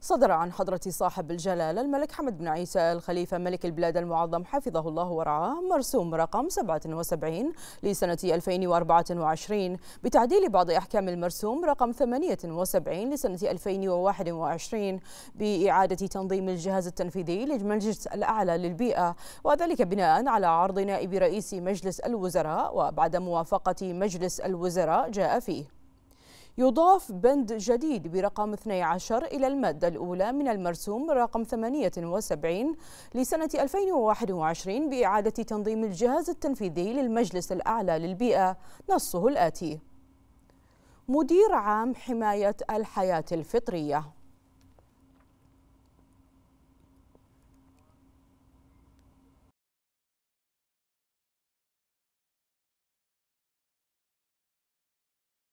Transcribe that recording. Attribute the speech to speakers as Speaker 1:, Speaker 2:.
Speaker 1: صدر عن حضرة صاحب الجلالة الملك حمد بن عيسى الخليفة ملك البلاد المعظم حفظه الله ورعاه مرسوم رقم 77 لسنة 2024 بتعديل بعض أحكام المرسوم رقم 78 لسنة 2021 بإعادة تنظيم الجهاز التنفيذي للمجلس الأعلى للبيئة وذلك بناء على عرض نائب رئيس مجلس الوزراء وبعد موافقة مجلس الوزراء جاء فيه يضاف بند جديد برقم 12 إلى المادة الأولى من المرسوم رقم 78 لسنة 2021 بإعادة تنظيم الجهاز التنفيذي للمجلس الأعلى للبيئة نصه الآتي مدير عام حماية الحياة الفطرية